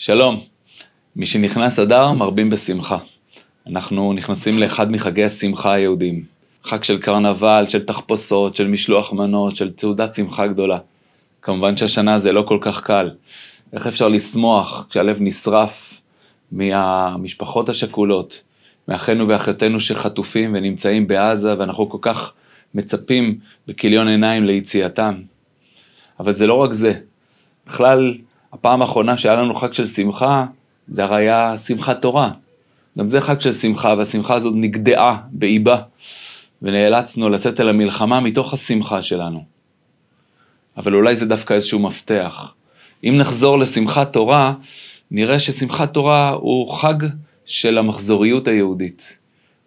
שלום, משנכנס אדר מרבים בשמחה. אנחנו נכנסים לאחד מחגי השמחה היהודים. חג של קרנבל, של תחפושות, של משלוח מנות, של תעודת שמחה גדולה. כמובן שהשנה זה לא כל כך קל. איך אפשר לשמוח כשהלב נשרף מהמשפחות השכולות, מאחינו ואחיותינו שחטופים ונמצאים בעזה, ואנחנו כל כך מצפים בכיליון עיניים ליציאתם. אבל זה לא רק זה. בכלל, הפעם האחרונה שהיה לנו חג של שמחה, זה הרי היה שמחת תורה. גם זה חג של שמחה, והשמחה הזאת נגדעה באיבה, ונאלצנו לצאת אל המלחמה מתוך השמחה שלנו. אבל אולי זה דווקא איזשהו מפתח. אם נחזור לשמחת תורה, נראה ששמחת תורה הוא חג של המחזוריות היהודית.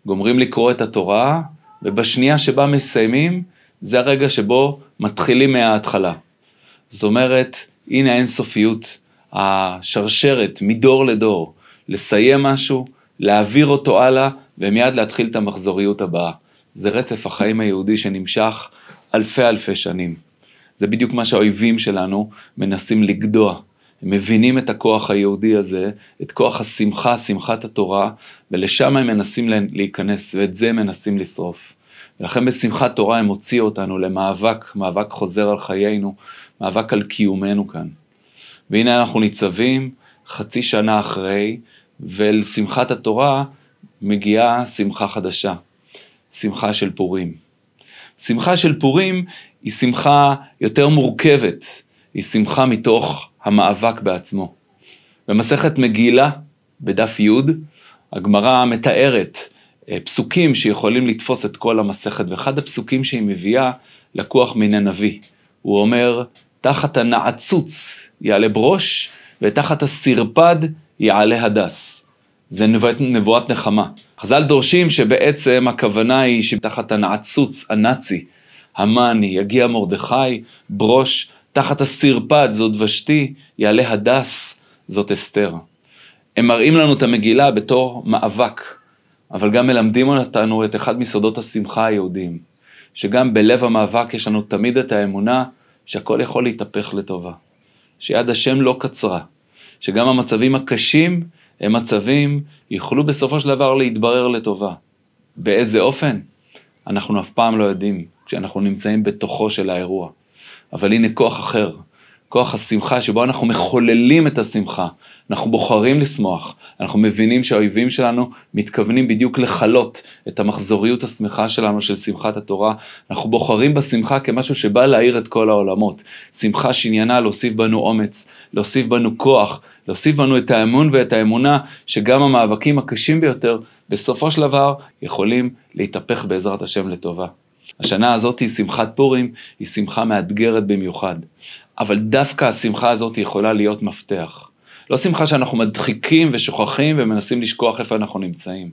גומרים לקרוא את התורה, ובשנייה שבה מסיימים, זה הרגע שבו מתחילים מההתחלה. זאת אומרת, הנה האינסופיות, השרשרת מדור לדור, לסיים משהו, להעביר אותו הלאה, ומיד להתחיל את המחזוריות הבאה. זה רצף החיים היהודי שנמשך אלפי אלפי שנים. זה בדיוק מה שהאויבים שלנו מנסים לגדוע. הם מבינים את הכוח היהודי הזה, את כוח השמחה, שמחת התורה, ולשם הם מנסים להיכנס, ואת זה הם מנסים לשרוף. ולכן בשמחת תורה הם הוציאו אותנו למאבק, מאבק חוזר על חיינו, מאבק על קיומנו כאן. והנה אנחנו ניצבים חצי שנה אחרי, ואל שמחת התורה מגיעה שמחה חדשה, שמחה של פורים. שמחה של פורים היא שמחה יותר מורכבת, היא שמחה מתוך המאבק בעצמו. במסכת מגילה, בדף י', הגמרא מתארת אה, פסוקים שיכולים לתפוס את כל המסכת, ואחד הפסוקים שהיא מביאה לקוח מן הנביא. הוא אומר, תחת הנעצוץ יעלה ברוש, ותחת הסרפד יעלה הדס. זה נבואת, נבואת נחמה. חז"ל דורשים שבעצם הכוונה היא שתחת הנעצוץ הנאצי, המאני, יגיע מרדכי, ברוש, תחת הסרפד, זאת ושתי, יעלה הדס, זאת אסתר. הם מראים לנו את המגילה בתור מאבק, אבל גם מלמדים אותנו את אחד מסודות השמחה היהודים, שגם בלב המאבק יש לנו תמיד את האמונה שהכל יכול להתהפך לטובה, שיד השם לא קצרה, שגם המצבים הקשים הם מצבים יוכלו בסופו של דבר להתברר לטובה. באיזה אופן? אנחנו אף פעם לא יודעים כשאנחנו נמצאים בתוכו של האירוע. אבל הנה כוח אחר, כוח השמחה שבו אנחנו מחוללים את השמחה, אנחנו בוחרים לשמוח, אנחנו מבינים שהאויבים שלנו מתכוונים בדיוק לכלות את המחזוריות השמחה שלנו של שמחת התורה, אנחנו בוחרים בשמחה כמשהו שבא להאיר את כל העולמות, שמחה שעניינה להוסיף בנו אומץ, להוסיף בנו כוח, להוסיף בנו את האמון ואת האמונה שגם המאבקים הקשים ביותר בסופו של דבר יכולים להתהפך בעזרת השם לטובה. השנה הזאת היא שמחת פורים, היא שמחה מאתגרת במיוחד. אבל דווקא השמחה הזאת יכולה להיות מפתח. לא שמחה שאנחנו מדחיקים ושוכחים ומנסים לשכוח איפה אנחנו נמצאים.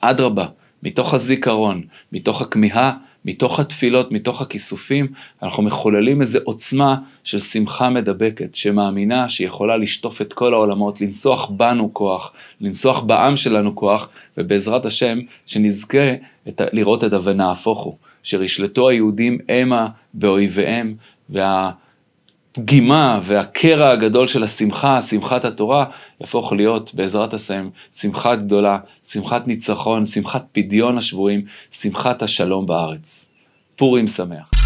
אדרבה, מתוך הזיכרון, מתוך הכמיהה, מתוך התפילות, מתוך הכיסופים, אנחנו מחוללים איזו עוצמה של שמחה מדבקת, שמאמינה שיכולה לשטוף את כל העולמות, לנסוח בנו כוח, לנסוח בעם שלנו כוח, ובעזרת השם, שנזכה את, לראות את ה"ונהפוך הוא". אשר ישלטו היהודים המה באויביהם, והפגימה והקרע הגדול של השמחה, שמחת התורה, יהפוך להיות בעזרת השם שמחה גדולה, שמחת ניצחון, שמחת פדיון השבויים, שמחת השלום בארץ. פורים שמח.